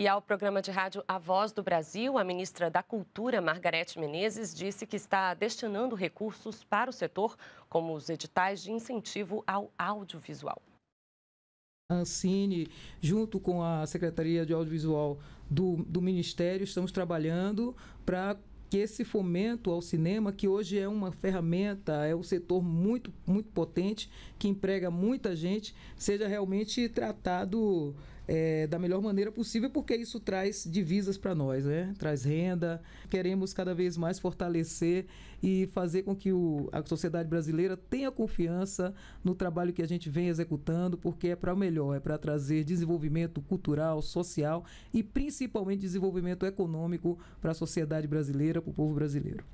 E ao programa de rádio A Voz do Brasil, a ministra da Cultura, Margarete Menezes, disse que está destinando recursos para o setor, como os editais de incentivo ao audiovisual. A Ancine, junto com a Secretaria de Audiovisual do, do Ministério, estamos trabalhando para que esse fomento ao cinema, que hoje é uma ferramenta, é um setor muito, muito potente, que emprega muita gente, seja realmente tratado é, da melhor maneira possível, porque isso traz divisas para nós, né? traz renda. Queremos cada vez mais fortalecer e fazer com que o, a sociedade brasileira tenha confiança no trabalho que a gente vem executando, porque é para o melhor, é para trazer desenvolvimento cultural, social e principalmente desenvolvimento econômico para a sociedade brasileira, para o povo brasileiro.